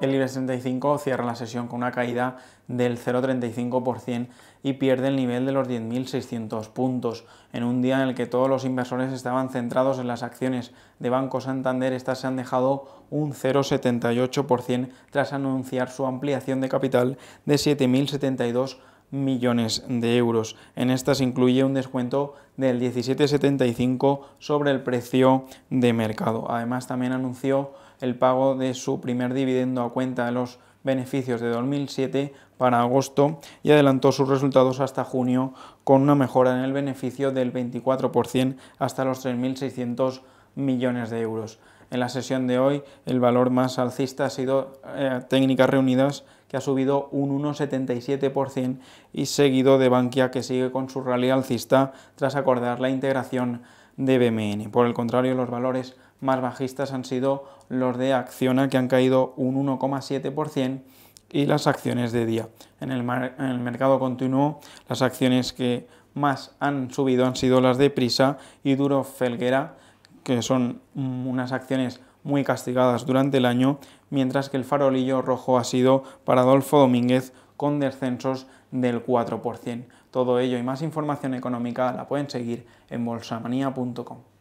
el IBEX 35 cierra la sesión con una caída del 0,35% y pierde el nivel de los 10.600 puntos. En un día en el que todos los inversores estaban centrados en las acciones de Banco Santander, estas se han dejado un 0,78% tras anunciar su ampliación de capital de 7.072 millones de euros. En estas incluye un descuento del 17,75 sobre el precio de mercado. Además, también anunció el pago de su primer dividendo a cuenta de los beneficios de 2007 para agosto y adelantó sus resultados hasta junio con una mejora en el beneficio del 24% hasta los 3.600 millones de euros. En la sesión de hoy, el valor más alcista ha sido eh, técnicas reunidas que ha subido un 1,77% y seguido de Bankia que sigue con su rally alcista tras acordar la integración de BMN. Por el contrario, los valores más bajistas han sido los de Acciona que han caído un 1,7% y las acciones de día. En el, mercado continuo, las acciones que más han subido han sido las de Prisa y Duro Felguera, que son mm, unas acciones muy castigadas durante el año, mientras que el farolillo rojo ha sido para Adolfo Domínguez con descensos del 4%. Todo ello y más información económica la pueden seguir en bolsamanía.com.